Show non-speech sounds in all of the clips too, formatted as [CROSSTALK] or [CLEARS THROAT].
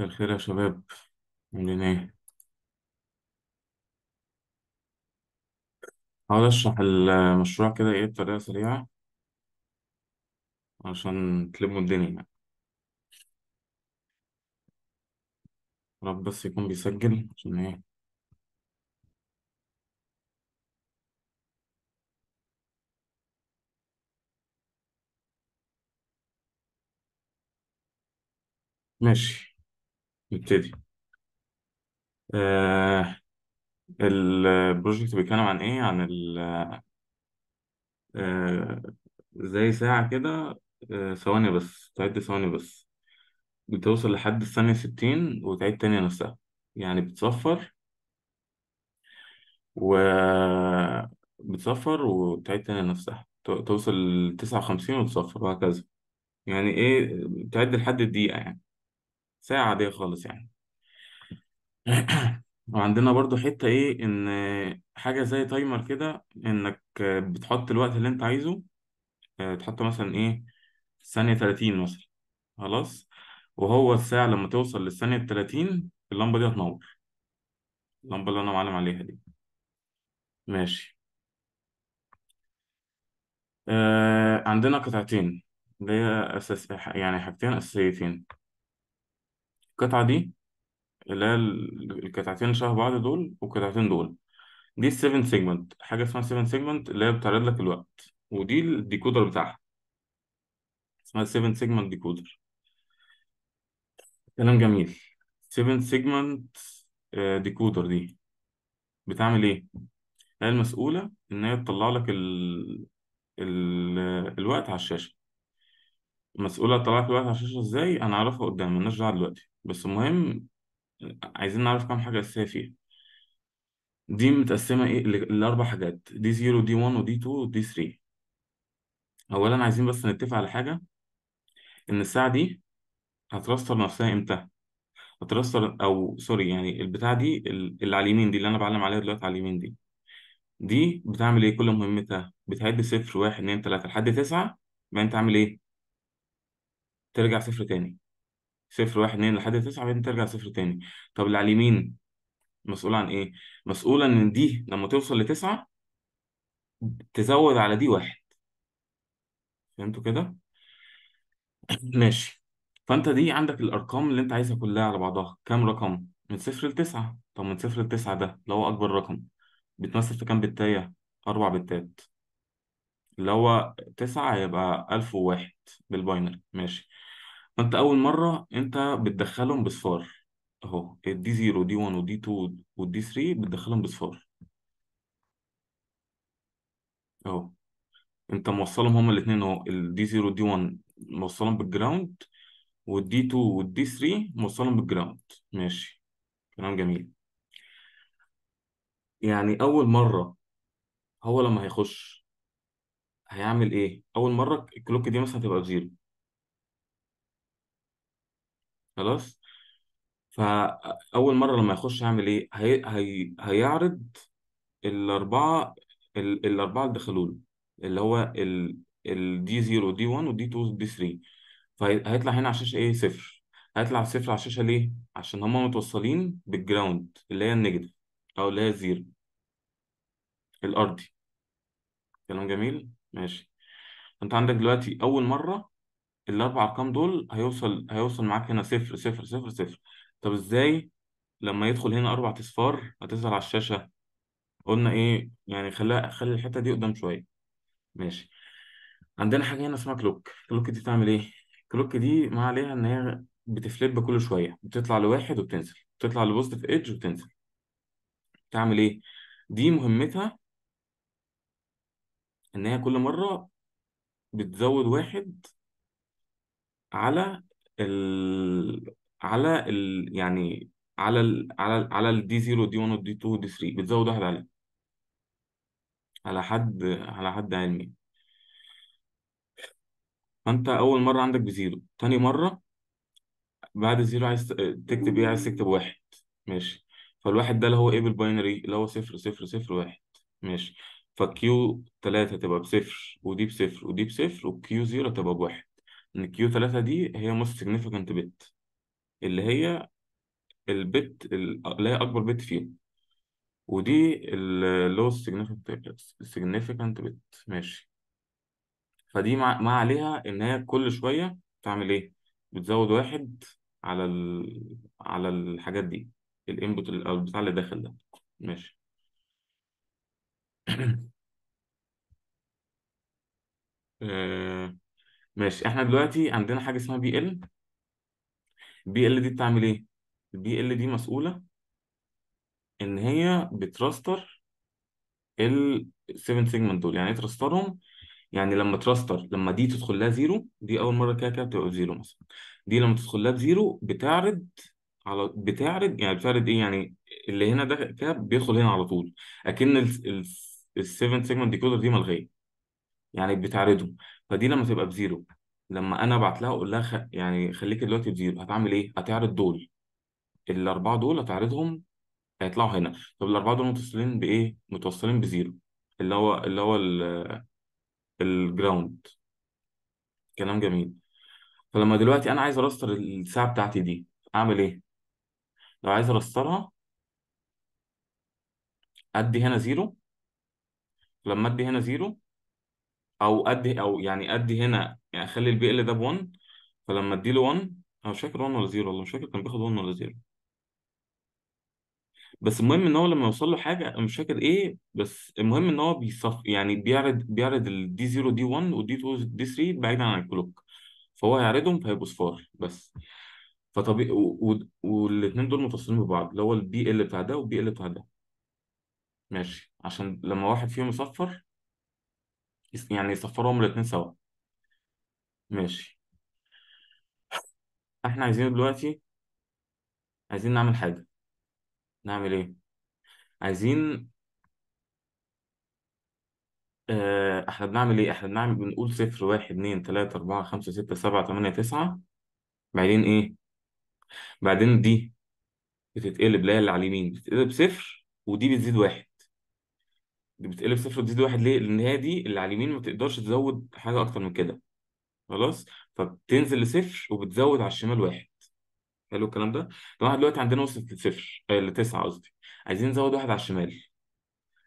الخير يا شباب عاملين ايه؟ هقعد اشرح المشروع كده ايه بطريقة سريعة عشان تلموا الدنيا يعني رب بس يكون بيسجل عشان ايه ماشي نبتدي آه البروجكت بيتكلم عن ايه عن ال آه زي ساعة كده آه ثواني بس تعد ثواني بس بتوصل لحد الثانية ستين وتعيد تاني نفسها يعني بتصفر و بتصفر وتعيد تاني نفسها توصل لتسعة وخمسين وتصفر وهكذا يعني ايه تعد لحد الدقيقة يعني ساعة عادية خالص يعني [CLEARS THROAT] وعندنا برضو حتة ايه ان حاجة زي تايمر كده انك بتحط الوقت اللي انت عايزه آه، تحطه مثلا ايه ثانية 30 مثلا خلاص وهو الساعة لما توصل للثانية 30 اللمبة دي هتنور اللمبة اللي انا معلم عليها دي ماشي آه، عندنا قطعتين اللي هي أساس يعني حاجتين أساسيتين القطعة دي اللي هي القطعتين شبه بعض دول والقطعتين دول دي السيفن سيجمنت حاجة اسمها سيفن سيجمنت اللي هي بتعرض لك الوقت ودي الديكودر بتاعها اسمها سيفن سيجمنت ديكودر كلام جميل سيفن سيجمنت ديكودر دي بتعمل ايه؟ هي المسؤولة إن هي تطلع لك الـ الـ الوقت على الشاشة المسؤولة تطلع لك الوقت على الشاشة ازاي؟ أنا أعرفها قدام مالناش دعوة دلوقتي بس المهم عايزين نعرف كام حاجة أساسية فيها دي متقسمة إيه لأربع حاجات دي زيرو دي وان ودي تو ودي ثري أولا عايزين بس نتفق على حاجة إن الساعة دي هترستر نفسها إمتى هترستر أو سوري يعني البتاعة دي اللي على اليمين دي اللي أنا بعلم عليها دلوقتي على اليمين دي دي بتعمل إيه كل مهمتها بتعد صفر واحد اتنين تلاتة لحد تسعة بعدين تعمل إيه ترجع صفر تاني صفر واحد اتنين لحد تسعة بعدين ترجع صفر تاني طب اللي على اليمين مسؤول عن ايه؟ مسؤول ان دي لما توصل لتسعة تزود على دي واحد فهمتوا كده؟ [CLEARS THROAT] ماشي فانت دي عندك الارقام اللي انت عايزها كلها على بعضها كام رقم؟ من صفر لتسعة طب من صفر لتسعة ده اللي هو أكبر رقم بيتمثل في كام بتاية؟ أربع بتات اللي هو تسعة هيبقى ألف وواحد بالباينري ماشي فانت اول مره انت بتدخلهم بصفار اهو الدي 0 دي 1 ودي 2 والدي 3 بتدخلهم بصفار اهو انت موصلهم هما الاثنين اهو الدي 0 دي 1 موصلهم بالجراوند والدي 2 والدي 3 موصلهم بالجراوند ماشي كلام جميل يعني اول مره هو لما هيخش هيعمل ايه اول مره الكلوك دي مثلا هتبقى 0 خلاص فاول مره لما يخش يعمل ايه هي... هي... هيعرض الاربعه ال... الاربعه اللي دخلوا له اللي هو ال... الدي 0 دي 1 ودي 2 دي 3 فهيطلع هنا على الشاشه ايه صفر هيطلع صفر على الشاشه ليه عشان هما متوصلين بالجراوند اللي هي النيجاتيف او اللي هي الزيرو الارضي كلام جميل ماشي انت عندك دلوقتي اول مره الاربع ارقام دول هيوصل هيوصل معاك هنا صفر صفر صفر صفر طب ازاي لما يدخل هنا اربع اصفار هتظهر على الشاشه قلنا ايه يعني خليها خلي الحته دي قدام شويه ماشي عندنا حاجه هنا اسمها كلوك كلوك دي بتعمل ايه كلوك دي ما عليها ان هي بتفليب كل شويه بتطلع لواحد وبتنزل بتطلع لبوزيتيف ايدج وبتنزل تعمل ايه دي مهمتها ان هي كل مره بتزود واحد على ال على ال يعني على ال على ال على الدي 0 دي 1 دي 2 دي 3 بتزود واحد عليه على حد على حد علمي فانت اول مره عندك بزيرو تاني مره بعد الزيرو عايز تكتب ايه عايز تكتب واحد ماشي فالواحد ده اللي هو ايه بالباينري اللي هو صفر صفر صفر واحد ماشي فكيو تلاتة تبقى بصفر ودي بصفر ودي بصفر وكيو زيرو تبقى بواحد ان كيو 3 دي هي موست سيجنيفيكانت بت اللي هي البت اللي هي اكبر بت فيهم ودي اللوست سيجنيفيكانت بت ماشي فدي ما عليها ان هي كل شويه تعمل ايه بتزود واحد على ال... على الحاجات دي الانبوت بتاع اللي داخل ده ماشي [CLEARS THROAT] آه... ماشي احنا دلوقتي عندنا حاجه اسمها بي ال بي ال دي بتعمل ايه البي ال دي مسؤوله ان هي بتراستر ال 7 سيجمنت دول يعني ايه تراسترهم يعني لما تراستر لما دي تدخل لها زيرو دي اول مره كده كده بتبقى زيرو مثلا دي لما تدخل لها بزيرو بتعرض على بتعرض يعني بتعرض ايه يعني اللي هنا ده كده بيدخل هنا على طول اكن ال 7 سيجمنت ديكودر دي ملغيه يعني بتعرضه فدي لما تبقى بزيرو لما انا ابعت لها اقول لها خ... يعني خليك دلوقتي بزيرو هتعمل ايه؟ هتعرض دول الاربعه دول هتعرضهم هيطلعوا هنا طب الاربعه دول متوصلين بايه؟ متوصلين بزيرو اللي هو اللي هو ال... الجراوند كلام جميل فلما دلوقتي انا عايز ارستر الساعه بتاعتي دي اعمل ايه؟ لو عايز ارسترها ادي هنا زيرو لما ادي هنا زيرو او ادي او يعني ادي هنا يعني اخلي البي ال ده ب 1 فلما ادي له 1 انا مش فاكر 1 ولا 0 والله مش فاكر كان بياخد 1 ولا 0 بس المهم ان هو لما يوصل له حاجه انا مش فاكر ايه بس المهم ان هو بيصف يعني بيعرض بيعرض الدي 0 دي 1 ودي 2 دي 3 بعيدا عن الكلوك فهو هيعرضهم فهيبقوا صفار بس فطبيعي والاثنين دول متصلين ببعض اللي هو البي ال بتاع ده والبي ال بتاع ده ماشي عشان لما واحد فيهم يصفر يعني يصفرهم الاتنين سوا ماشي احنا عايزين دلوقتي عايزين نعمل حاجة نعمل ايه عايزين آه، احنا بنعمل ايه احنا بنعمل بنقول صفر واحد اتنين تلاتة اربعة خمسة ستة سبعة تمانية تسعة بعدين ايه بعدين دي بتتقلب لا اللي على اليمين بتتقلب صفر ودي بتزيد واحد دي بتقلب صفر وتزيد واحد ليه؟ لأن هي دي اللي على اليمين ما تقدرش تزود حاجة أكتر من كده خلاص فبتنزل لصفر وبتزود على الشمال واحد حلو الكلام ده طب احنا دلوقتي عندنا وصلت لصفر آه لتسعة قصدي عايزين نزود واحد على الشمال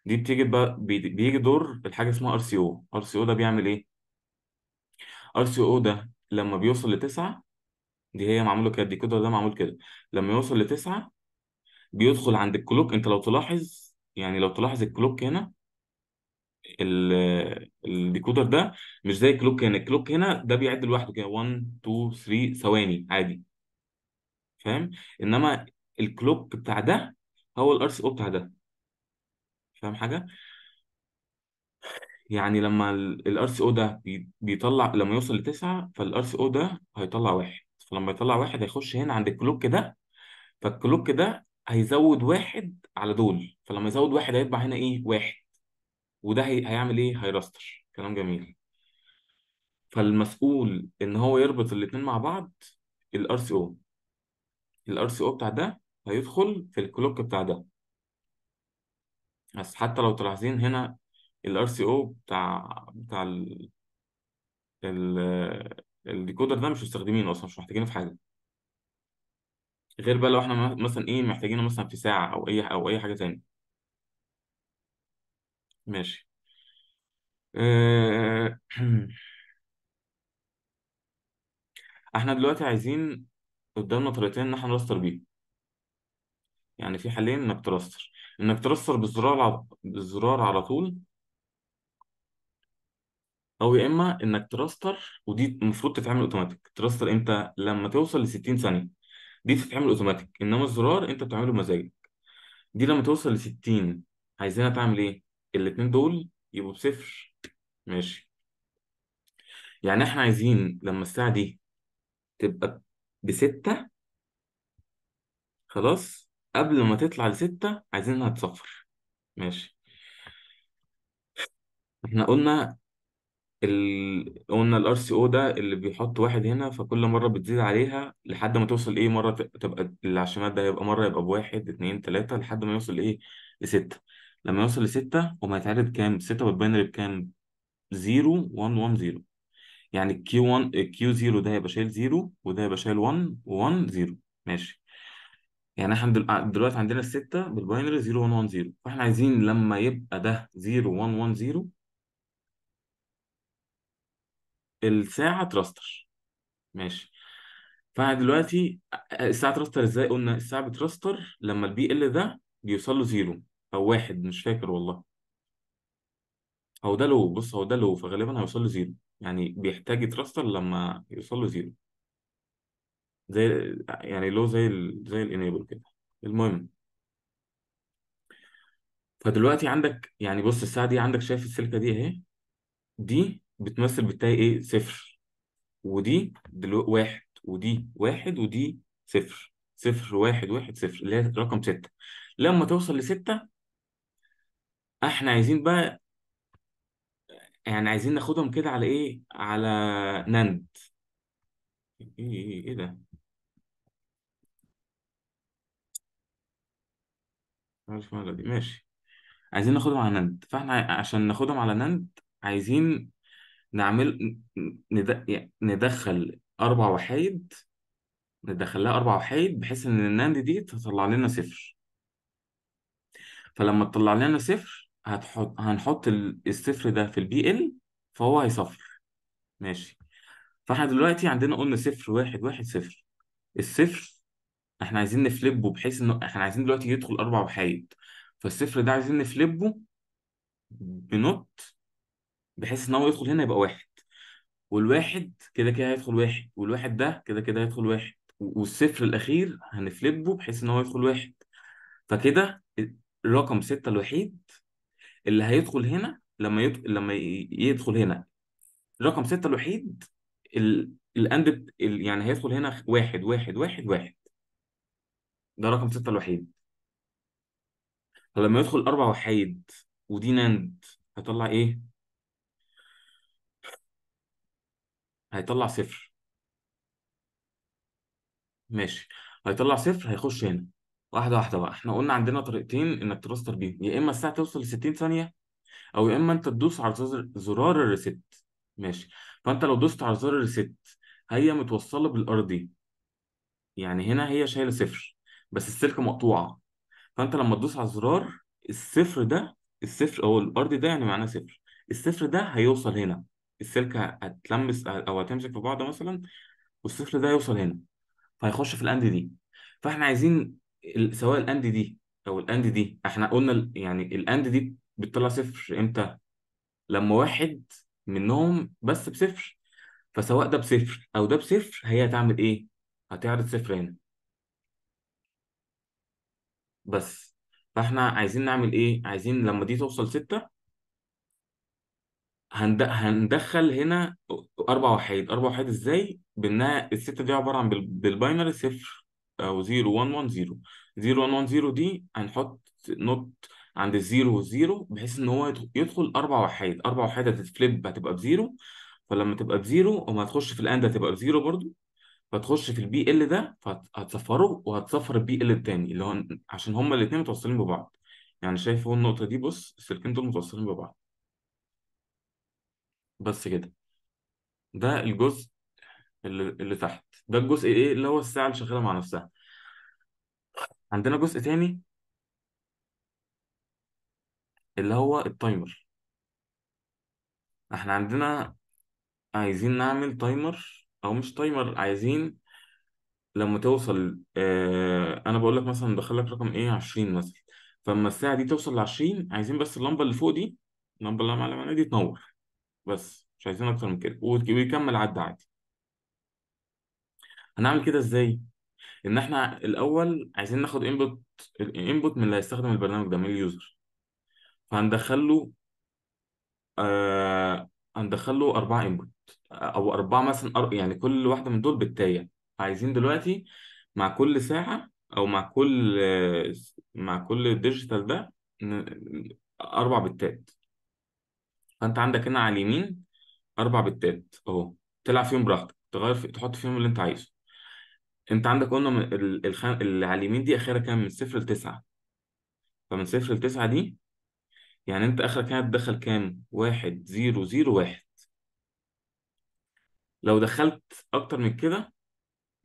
دي بتيجي بقى بيجي دور الحاجة اسمها ار سي او ار سي او ده بيعمل ايه؟ ار سي او ده لما بيوصل لتسعة دي هي معمولة كده دي كده ولا معمول كده لما يوصل لتسعة بيدخل عند الكلوك انت لو تلاحظ يعني لو تلاحظ الكلوك هنا الديكودر ده مش زي الكلوك هنا الكلوك هنا ده بيعد لوحده كده 1 2 3 ثواني عادي فاهم انما الكلوك بتاع ده هو الار سي او بتاع ده فاهم حاجه يعني لما الار سي او ده بيطلع لما يوصل لتسعة فالار سي او ده هيطلع واحد فلما يطلع واحد هيخش هنا عند الكلوك ده فالكلوك ده هيزود واحد على دول فلما يزود واحد هيطبع هنا ايه واحد وده هي... هيعمل ايه هيراستر كلام جميل فالمسؤول ان هو يربط الاتنين مع بعض الار سي او الار سي او بتاع ده هيدخل في الكلوك بتاع ده بس حتى لو تلاحظين هنا الار سي او بتاع بتاع ال... ال... الديكودر ده مش مستخدمينه اصلا مش محتاجينه في حاجه غير بقى لو احنا مثلا ايه محتاجينه مثلا في ساعه او اي او اي حاجه ثانيه ماشي آه، [CLEARS THROAT] احنا دلوقتي عايزين قدامنا طريقتين ان احنا نرستر بيهم يعني في حلين انك ترستر انك ترستر بالزرار على بالزرار على طول او يا اما انك ترستر ودي المفروض تتعمل اوتوماتيك ترستر انت لما توصل ل 60 ثانيه دي تتعمل اوتوماتيك انما الزرار انت بتعمله بمزاجك دي لما توصل ل 60 عايزينها تعمل ايه الاتنين دول يبقوا بصفر ماشي يعني احنا عايزين لما الساعة دي تبقى بستة خلاص قبل ما تطلع لستة عايزينها تصفر ماشي احنا قلنا ال... قلنا الار سي او ده اللي بيحط واحد هنا فكل مره بتزيد عليها لحد ما توصل ايه مره تبقى اللي على الشمال ده هيبقى مره يبقى بواحد اتنين تلاته لحد ما يوصل ايه لسته لما يوصل لستة قوم هيتعرض كام؟ ستة بالباينري بكام؟ زيرو ون ون زيرو يعني الكيو 1 الكيو 0 ده هيبقى شايل 0 وده هيبقى شايل 1 1 0 ماشي يعني احنا دلوقتي عندنا الستة بالباينري 0 1 1 0 فاحنا عايزين لما يبقى ده 0 1 1 0 الساعة تراستر ماشي فاحنا دلوقتي الساعة تراستر ازاي قلنا الساعة بتراستر لما البي ال ده بيوصل له 0 او واحد مش فاكر والله هو ده لو بص هو ده لو فغالبا هيوصل له زيرو يعني بيحتاج يترستر لما يوصل له زيرو زي يعني لو زي الـ زي الانيبل كده المهم فدلوقتي عندك يعني بص الساعه دي عندك شايف السلكه دي اهي دي بتمثل بالتالي ايه صفر ودي دلوقتي واحد ودي واحد ودي صفر صفر واحد واحد صفر اللي هي رقم ستة لما توصل لستة احنا عايزين بقى يعني عايزين ناخدهم كده على ايه على نند ايه ايه إيه, ايه ده عارف دي ماشي عايزين ناخدهم على نند فاحنا عشان ناخدهم على نند عايزين نعمل ندخل اربع وحيد ندخل لها اربع وحيد بحيث ان النند دي تطلع لنا صفر فلما تطلع لنا صفر هتحط هنحط الصفر ده في البي ال فهو هيصفر ماشي فاحنا دلوقتي عندنا قلنا صفر واحد واحد صفر الصفر احنا عايزين نفلبه بحيث انه احنا عايزين دلوقتي يدخل اربع وحايد فالصفر ده عايزين نفلبه بنوت بحيث ان هو يدخل هنا يبقى واحد والواحد كده كده هيدخل واحد والواحد ده كده كده هيدخل واحد والصفر الاخير هنفلبه بحيث ان هو يدخل واحد فكده الرقم ستة الوحيد اللي هيدخل هنا لما يدخل لما يدخل هنا رقم ستة الوحيد ال... الاند ال... يعني هيدخل هنا واحد واحد واحد واحد ده رقم ستة الوحيد فلما يدخل أربع وحيد ودي ناند هيطلع إيه؟ هيطلع صفر ماشي هيطلع صفر هيخش هنا واحدة واحدة بقى احنا قلنا عندنا طريقتين انك تراستر بيهم يا اما الساعة توصل ل 60 ثانية او يا اما انت تدوس على زر- زرار الريست ماشي فانت لو دوست على زرار الريست هي متوصلة بالارضي يعني هنا هي شايلة صفر بس السلك مقطوعة فانت لما تدوس على الزرار الصفر ده الصفر او الارضي ده يعني معناه صفر الصفر ده هيوصل هنا السلك هتلمس او هتمسك في بعض مثلا والصفر ده يوصل هنا فهيخش في الاند دي فاحنا عايزين سواء الاند دي او الاند دي احنا قلنا يعني الاند دي بتطلع صفر امتى لما واحد منهم بس بصفر فسواء ده بصفر او ده بصفر هي هتعمل ايه هتعرض صفر هنا بس فاحنا عايزين نعمل ايه عايزين لما دي توصل ستة هندخل هنا اربع وحيد اربع وحيد ازاي بانها الستة دي عبارة عن بالباينري صفر او 0110 0 دي هنحط نوت عند الزيرو والزيرو بحيث ان هو يدخل اربع وحيد اربع وحيد هتتفليب هتبقى بزيرو فلما تبقى بزيرو وما تخش في الاند هتبقى بزيرو برضو فتخش في البي ال ده فهتصفره وهتصفر البي ال التاني اللي هو عشان هما الاتنين متوصلين ببعض يعني شايف هو النقطة دي بص السلكين دول متوصلين ببعض بس كده ده الجزء اللي, اللي تحت ده الجزء ايه اللي هو الساعة اللي شغالة مع نفسها عندنا جزء تاني اللي هو التايمر احنا عندنا عايزين نعمل تايمر او مش تايمر عايزين لما توصل اه انا بقول لك مثلا دخلك رقم ايه 20 مثلا فلما الساعة دي توصل ل 20 عايزين بس اللمبة اللي فوق دي اللمبة اللي معلمة دي تنور بس مش عايزين اكتر من كده ويكمل عد عادي هنعمل كده ازاي ان احنا الاول عايزين ناخد انبوت الانبوت من اللي هيستخدم البرنامج ده من اليوزر فهندخله آه هندخله اربعه انبوت او اربعه مثلا أر... يعني كل واحده من دول بالتايه عايزين دلوقتي مع كل ساعه او مع كل مع كل ديجيتال ده اربع بتات فانت عندك هنا على اليمين اربع بتات اهو تلعب فيهم براحتك تغير في... تحط فيهم اللي انت عايزه انت عندك قلنا من ال- الخ... اللي على اليمين دي اخرها كام من صفر لتسعة فمن صفر لتسعة دي يعني انت اخرك هنا دخل كام واحد زيرو زيرو واحد لو دخلت اكتر من كده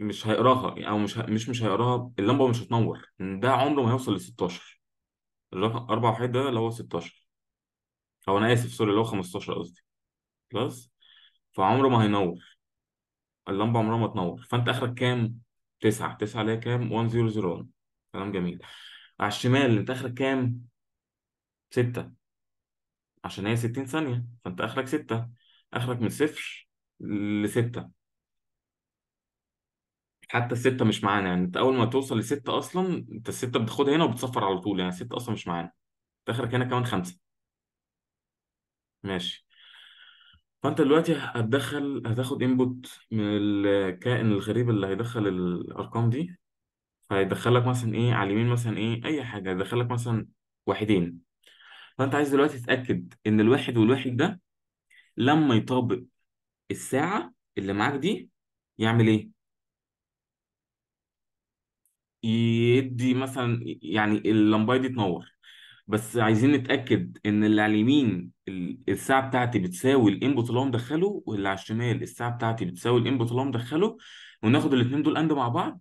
مش هيقراها او مش ه... مش مش هيقراها اللمبه مش هتنور ده عمره ما هيوصل ل 16 الرقم اربع وحيد ده اللي هو 16 او انا اسف سوري اللي هو 15 قصدي خلاص فعمره ما هينور اللمبه عمرها ما تنور فانت اخرك كام تسعة تسعة اللي هي كام 1001 كلام جميل على الشمال انت اخرك كام ستة عشان هي 60 ثانية فانت اخرك ستة اخرك من صفر لستة حتى الستة مش معانا يعني انت اول ما توصل لستة اصلا انت الستة بتاخدها هنا وبتصفر على طول يعني الستة اصلا مش معانا انت اخرك هنا كمان خمسة ماشي فانت دلوقتي هتدخل هتاخد انبوت من الكائن الغريب اللي هيدخل الارقام دي هيدخلك مثلا ايه على اليمين مثلا ايه اي حاجه هيدخلك مثلا واحدين فانت عايز دلوقتي تتاكد ان الواحد والواحد ده لما يطابق الساعه اللي معاك دي يعمل ايه يدي مثلا يعني اللمبايه دي تنور بس عايزين نتأكد إن اللي على اليمين الساعة بتاعتي بتساوي الانبوت اللي هو مدخله واللي على الشمال الساعة بتاعتي بتساوي الانبوت اللي هو مدخله وناخد الاثنين دول أند مع بعض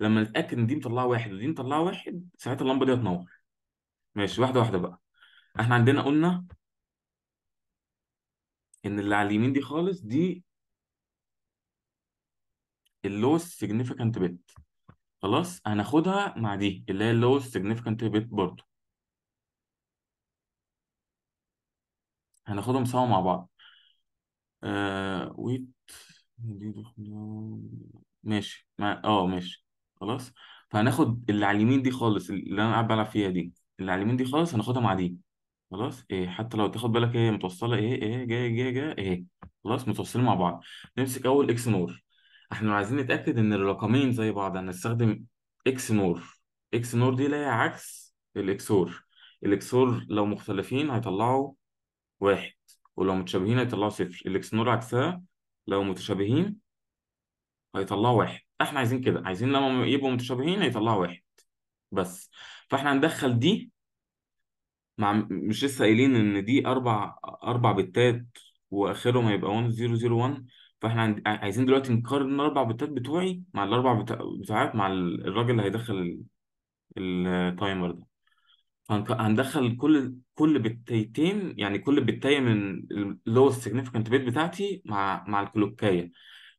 لما نتأكد إن دي مطلعة واحد ودي مطلعة واحد ساعتها اللمبة دي هتنور ماشي واحدة واحدة بقى إحنا عندنا قلنا إن اللي على اليمين دي خالص دي اللوس سيجنيفيكانت بت خلاص هناخدها مع دي اللي هي اللوس سيجنيفيكانت بت برضه هناخدهم سوا مع بعض آه، ويت ماشي اه ماشي خلاص فهناخد اللي على اليمين دي خالص اللي انا قاعد بلعب فيها دي اللي على اليمين دي خالص هناخدها مع دي خلاص ايه حتى لو تاخد بالك هي متوصله ايه ايه جايه جايه جايه ايه خلاص متوصلين مع بعض نمسك اول اكس نور احنا عايزين نتاكد ان الرقمين زي بعض هنستخدم اكس نور اكس نور دي هي عكس الاكسور الاكسور لو مختلفين هيطلعوا واحد ولو متشابهين هيطلعوا صفر الاكسنور عكسها لو متشابهين هيطلعوا واحد احنا عايزين كده عايزين لما يبقوا متشابهين هيطلعوا واحد بس فاحنا هندخل دي مع مش لسه قايلين ان دي اربع اربع بتات واخرهم هيبقى 1001 فاحنا عايزين دلوقتي نقارن الاربع بتات بتوعي مع الاربع بتاعات مع الراجل اللي هيدخل التايمر ده هندخل كل كل بتايتين يعني كل بتاية من اللوست سيجنفكت بيت بتاعتي مع مع الكلوكاية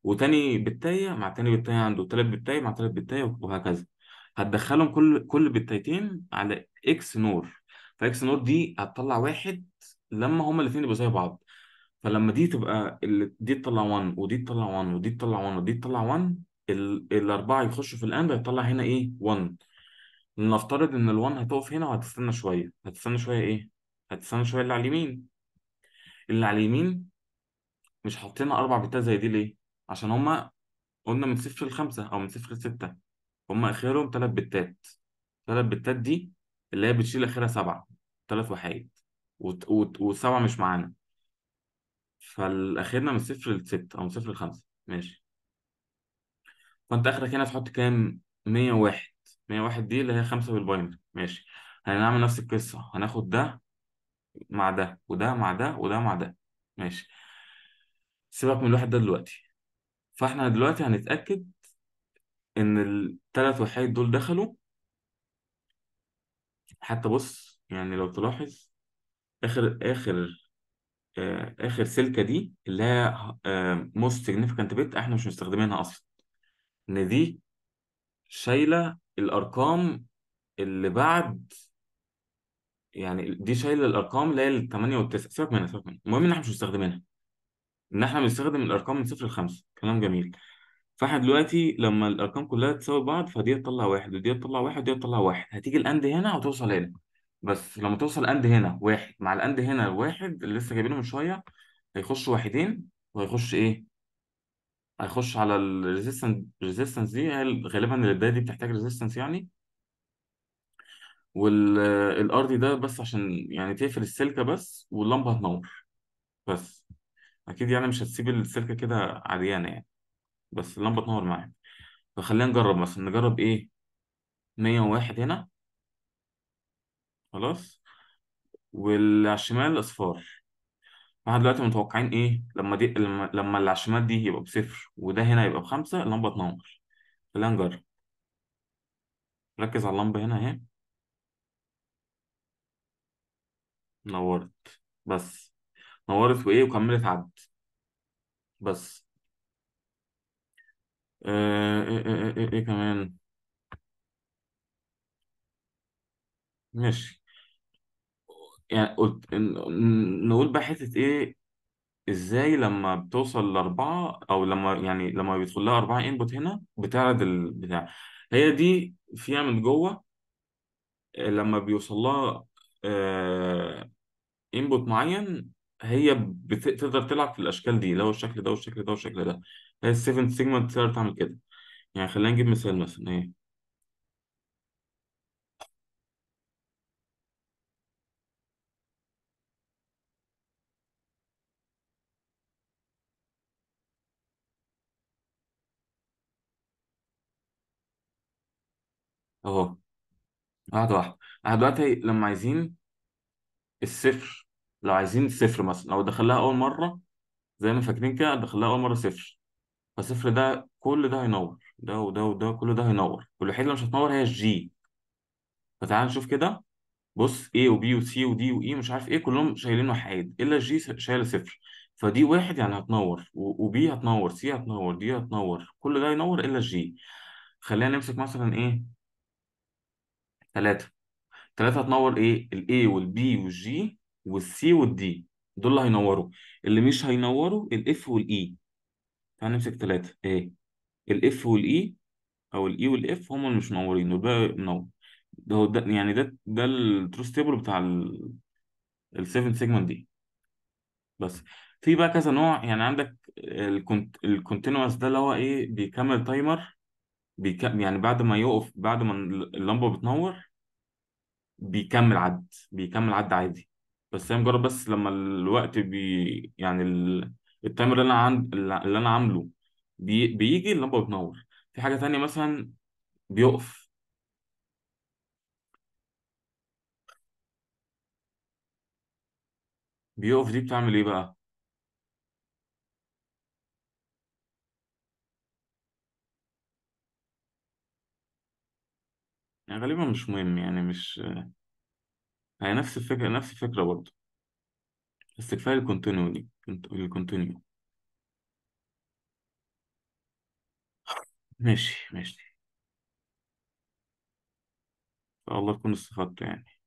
وتاني بتاية مع تاني بتاية عنده وتالت بتاية مع تالت بتاية وهكذا هتدخلهم كل كل بتايتين على اكس نور فاكس نور دي هتطلع واحد لما هما الاثنين يبقوا زي بعض فلما دي تبقى ال- دي تطلع 1 ودي تطلع 1 ودي تطلع 1 ودي تطلع 1 ال- الأربعة يخشوا في الأند هيطلع هنا إيه 1 لنفترض ان ال1 هتقف هنا وهتستنى شويه هتستنى شويه ايه هتستنى شويه اللي على اليمين اللي على اليمين مش حاطين اربع بتات زي دي ليه عشان هما قلنا من صفر لخمسة او من صفر لستة هما اخرهم تلات بتات تلات بتات دي اللي هي بتشيل اخرها سبعة تلات وحايد وت... وت... والسبعة مش معانا فالاخرنا من صفر لستة او من صفر لخمسة ماشي فانت اخرك هنا تحط كام مية وواحد 101 دي اللي هي خمسة في الباينري ماشي هنعمل نفس القصة هناخد ده مع ده وده مع ده وده مع ده ماشي سيبك من الواحد ده دلوقتي فاحنا دلوقتي هنتأكد إن التلات وحيد دول دخلوا حتى بص يعني لو تلاحظ آخر آخر آه، آخر سلكة دي اللي هي موست سيجنيفيكانت بت احنا مش مستخدمينها أصلا إن دي شايلة الارقام اللي بعد يعني دي شايله الارقام اللي هي ال 8 وال 9 سيبك منها سيبك منها المهم ان احنا مش مستخدمينها ان احنا بنستخدم الارقام من صفر لخمسه كلام جميل فاحنا دلوقتي لما الارقام كلها تساوي بعض فدي تطلع واحد ودي تطلع واحد ودي تطلع واحد هتيجي الاند هنا وتوصل هنا بس لما توصل اند هنا واحد مع الاند هنا واحد اللي لسه جايبينه من شويه هيخش واحدين وهيخش ايه هيخش على الريزيستنس الريزيستنس دي غالبا البدايه دي بتحتاج ريزيستنس يعني والارضي ده بس عشان يعني تقفل السلكه بس واللمبه هتنور بس اكيد يعني مش هتسيب السلكه كده عريانه يعني بس اللمبه تنور معايا فخلينا نجرب مثلا نجرب ايه 101 هنا خلاص وعلى الشمال اصفار احنا دلوقتي متوقعين ايه لما دي لما لما العشمات دي يبقى بصفر وده هنا يبقى بخمسة اللمبة تنور خلينا نجرب ركز على اللمبة هنا اهي نورت بس نورت وايه وكملت عد بس ايه ايه ايه, إيه كمان ماشي يعني قلت نقول بقى حتة إيه إزاي لما بتوصل لأربعة أو لما يعني لما بيدخل لها أربعة إنبوت هنا بتعرض البتاع هي دي فيها من جوه آه، لما بيوصل لها انبوت آه، معين هي بتقدر تلعب في الاشكال دي لو هو الشكل ده والشكل ده والشكل ده هي السيفن سيجمنت تقدر تعمل كده يعني خلينا نجيب مثال مثلا ايه واحدة واحدة احنا دلوقتي لما عايزين الصفر لو عايزين صفر مثلا لو دخلها أول مرة زي ما فاكرين كده دخلها أول مرة صفر فصفر ده كل ده هينور ده وده وده كل ده هينور والوحيد اللي مش هتنور هي الجي فتعال نشوف كده بص A وB وC وD وE مش عارف ايه كلهم شايلين واحد الا الجي شايله صفر فدي واحد يعني هتنور وB هتنور C هتنور D هتنور كل ده ينور الا الجي خلينا نمسك مثلا ايه ثلاثة ثلاثة هتنور ايه A B G والـ C والـ D دول اللي هينوروا اللي مش هينوروا الاف E تعال نمسك ثلاثة ايه F والـ E او E والـ F هم اللي مش منورين والباقي منور ده هو ده يعني ده ده الترو تيبل بتاع ال 7 سيجمنت دي بس في بقى كذا نوع يعني عندك الكونتينوس ده اللي هو ايه بيكمل تايمر بيك... يعني بعد ما يقف بعد ما اللمبه بتنور بيكمل عد بيكمل عد عادي بس هي مجرد بس لما الوقت بي يعني ال... التايمر اللي انا عند اللي انا عامله بي... بيجي اللمبه بتنور في حاجه تانية مثلا بيقف بيقف دي بتعمل ايه بقى يعني غالبا مش مهم يعني مش هي نفس الفكرة نفس الفكرة برضه بس كفاية الكونتينيو دي الكونتينيو ماشي ماشي إن شاء الله تكون استفدت يعني